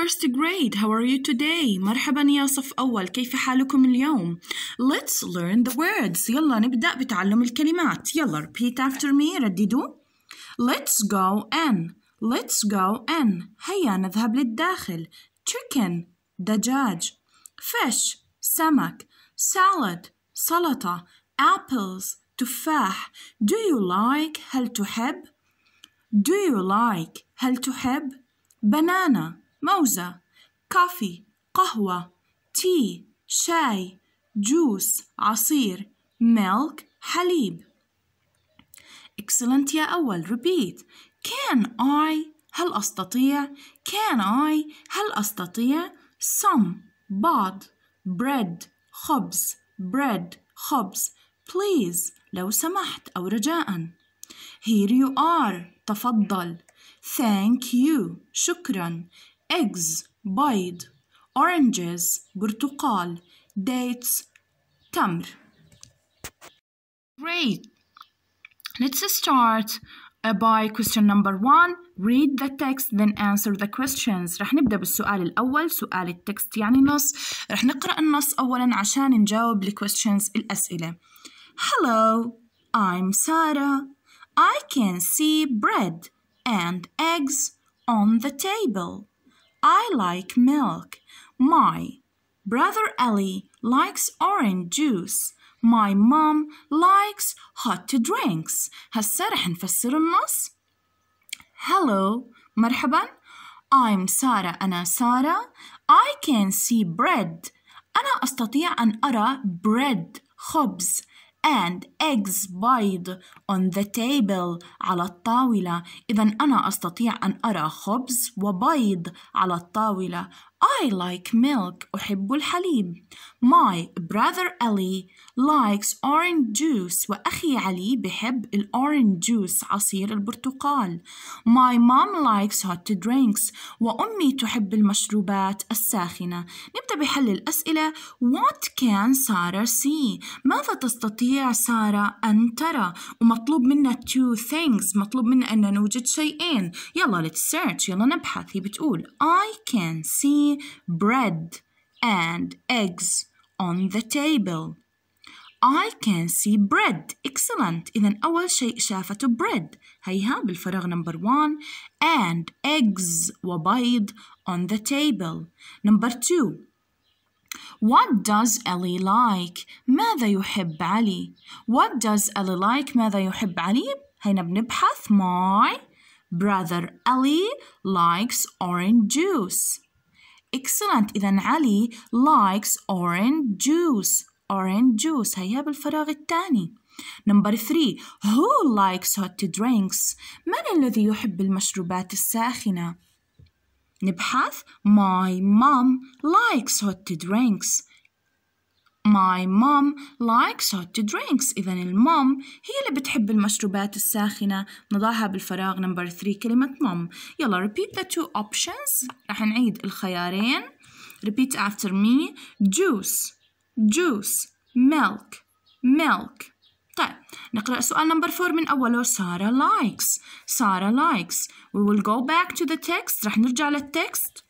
first grade. How are you today? مرحبا يا صف أول. كيف حالكم اليوم? Let's learn the words. يلا نبدأ بتعلم الكلمات. يلا repeat after me. رددوا. Let's go in. Let's go in. هيا نذهب للداخل. Chicken. دجاج. Fish. سمك. Salad. سلطة. Apples. تفاح. Do you like? هل تحب? Do you like? هل تحب؟ banana موزة كافي قهوة تي شاي جوس عصير milk حليب excellent يا أول repeat can I هل أستطيع can I هل أستطيع some بعض bread خبز bread خبز please لو سمحت أو رجاء here you are تفضل thank you شكرا eggs بيض oranges برتقال dates تمر Great! Let's start uh, by question number one read the text then answer the questions رح نبدأ بالسؤال الأول سؤال التكست يعني نص رح نقرأ النص أولا عشان نجاوب لquestions الأسئلة Hello I'm Sarah I can see bread and eggs on the table I like milk. My brother Ellie likes orange juice. My mom likes hot drinks. هسا رح النص. Hello, مرحبا. I'm Sara. أنا سارة. I can see bread. أنا أستطيع أن أرى bread خبز. and eggs بيض on the table على الطاولة إذا أنا أستطيع أن أرى خبز وبيض على الطاولة I like milk أحب الحليب My brother Ali likes orange juice وأخي علي بحب الأورنج juice عصير البرتقال My mom likes hot drinks وأمي تحب المشروبات الساخنة نبدأ بحل الأسئلة What can Sarah see؟ ماذا تستطيع سارة أن ترى؟ ومطلوب منا two things مطلوب منا أن نوجد شيئين يلا let's search يلا نبحث هي بتقول I can see bread and eggs on the table. I can see bread. Excellent. إذا أول شيء شافته bread. هيها بالفراغ number one. And eggs وبيض on the table. Number two. What does Ali like? ماذا يحب علي? What does Ali like? ماذا يحب علي? هنا بنبحث. My brother Ali likes orange juice. Excellent. إذا علي likes orange juice. Orange juice. هيا بالفراغ الثاني. Number three. Who likes hot drinks? من الذي يحب المشروبات الساخنة؟ نبحث. My mom likes hot drinks. My mom likes hot drinks. إذا المام هي اللي بتحب المشروبات الساخنة. نضعها بالفراغ نمبر 3 كلمة mom. يلا repeat the two options. رح نعيد الخيارين. Repeat after me. Juice, juice, milk, milk. طيب نقرأ سؤال نمبر 4 من أوله سارة likes سارة likes we will go back to the text رح نرجع للتكست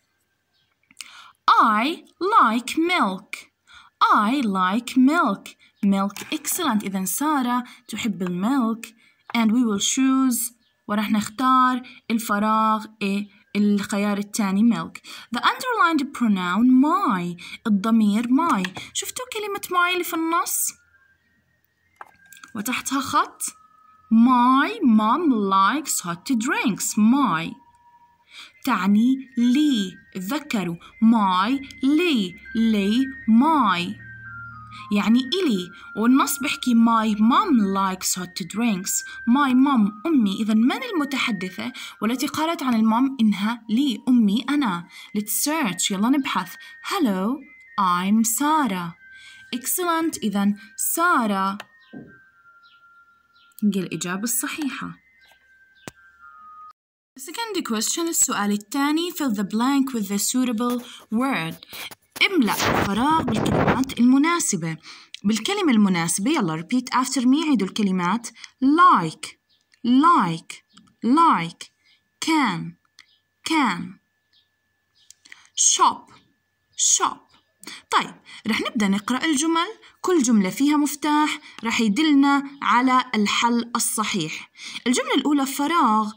I like milk I like milk. Milk excellent. إذا سارة تحب المilk and we will choose وراح نختار الفراغ الخيار الثاني milk. The underlined pronoun my الضمير my. شفتوا كلمة my اللي في النص؟ وتحتها خط My mom likes hot drinks. My تعني لي اتذكروا ماي لي لي ماي يعني إلي والنص بحكي my mom likes hot drinks my mom أمي إذا من المتحدثة والتي قالت عن المام إنها لي أمي أنا let's search يلا نبحث hello I'm سارة excellent إذا سارة نقل الإجابة الصحيحة Second question السؤال الثاني fill the blank with the suitable word املأ الفراغ بالكلمات المناسبة بالكلمة المناسبة يلا repeat after me عيدوا الكلمات like like like can can shop shop طيب رح نبدأ نقرأ الجمل كل جملة فيها مفتاح رح يدلنا على الحل الصحيح الجملة الأولى فراغ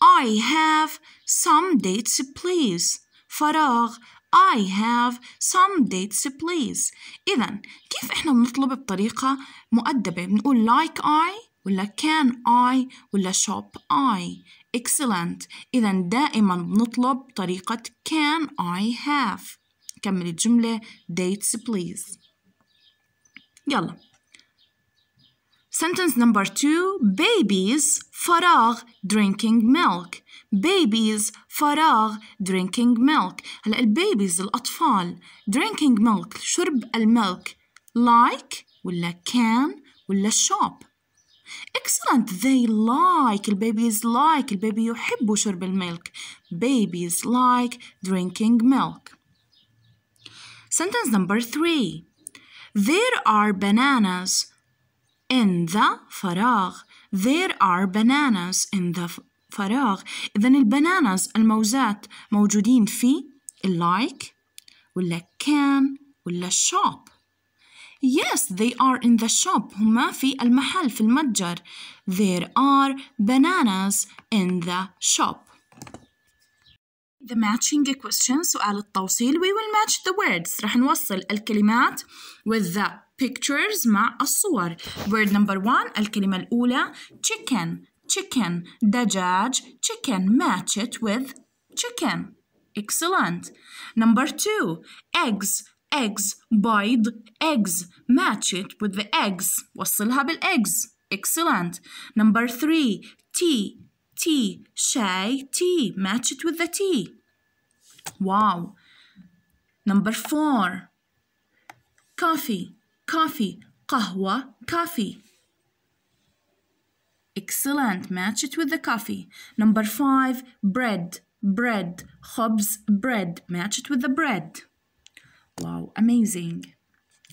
I have some dates please فراغ I have some dates please إذا كيف إحنا بنطلب بطريقة مؤدبة بنقول like I ولا can I ولا shop I excellent إذا دائما بنطلب طريقة can I have كمل الجملة dates please يلا Sentence number two, babies فراغ drinking milk. Babies فراغ drinking milk. هلا البيبيز الأطفال drinking milk شرب milk. like ولا can ولا shop. Excellent. They like. البيبيز like. البيبي يحب شرب الميلك. Babies like drinking milk. Sentence number three. There are bananas in the فراغ there are bananas in the فراغ إذا البانانز الموزات موجودين في like ولا can ولا shop Yes, they are in the shop. هما في المحل في المتجر. There are bananas in the shop. The matching question سؤال التوصيل. We will match the words. رح نوصل الكلمات with the pictures مع الصور word number one الكلمة الأولى chicken chicken دجاج chicken match it with chicken excellent number two eggs eggs بيض eggs match it with the eggs وصلها بالeggs excellent number three tea tea شاي tea match it with the tea wow number four coffee coffee قهوة coffee Excellent. Match it with the coffee. Number five, bread, bread, خبز, bread. Match it with the bread. Wow, amazing.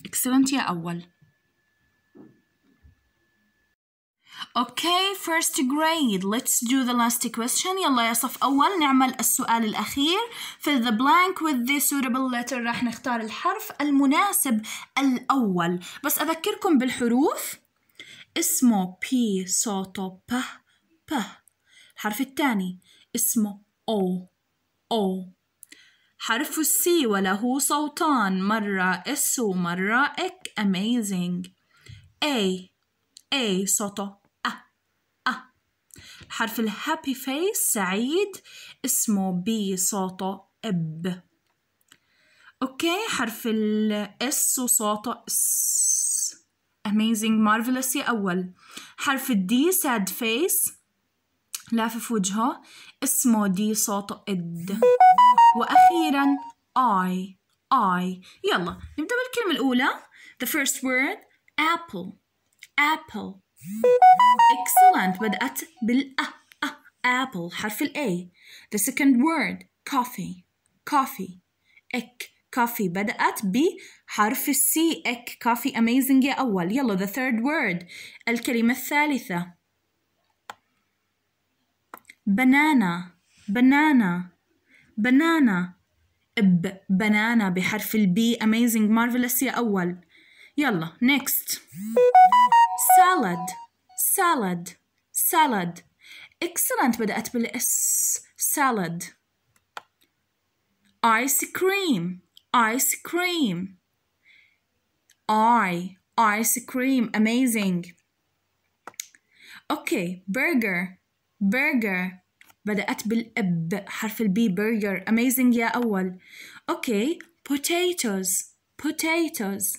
Excellent يا أول. اوكي first grade let's do the last question يلا يا صف اول نعمل السؤال الاخير fill the blank with the suitable letter راح نختار الحرف المناسب الاول بس اذكركم بالحروف اسمه بي صوته ب ب الحرف الثاني اسمه او او حرف السي وله صوتان مرة اس ومرة اك amazing A A صوته حرف الهابي فيس سعيد اسمه بي صوته اب اوكي حرف الاس وصوته اس amazing marvelous اول حرف الدي ساد فيس لافف وجهه اسمه دي صوته اد واخيرا اي اي يلا نبدا بالكلمه الاولى the first word apple apple Excellent بدأت بال أ apple حرف ال A The second word coffee coffee إك coffee بدأت بحرف السي إك coffee amazing يا أول يلا the third word الكلمة الثالثة banana banana banana ب بنانا بحرف البي amazing marvelous يا أول يلا next salad salad salad excellent بدأت بالاس salad ice cream ice cream I ice cream amazing okay burger burger بدأت بالإب حرف البي burger. amazing يا أول okay potatoes potatoes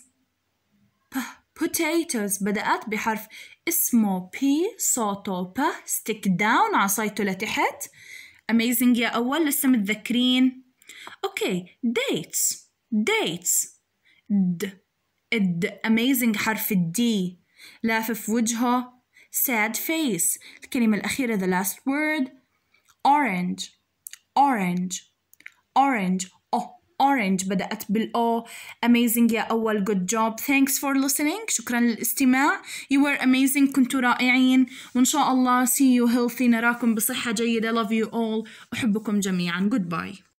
potatoes بدأت بحرف اسمه بي صوته P stick down عصايته لتحت amazing يا أول لسه متذكرين أوكي dates dates د d amazing حرف D لافف وجهه sad face الكلمة الأخيرة the last word orange orange orange Orange بدأت بالأو amazing يا أول good job thanks for listening شكرا للاستماع you were amazing كنتوا رائعين وإن شاء الله see you healthy نراكم بصحة جيدة love you all أحبكم جميعا goodbye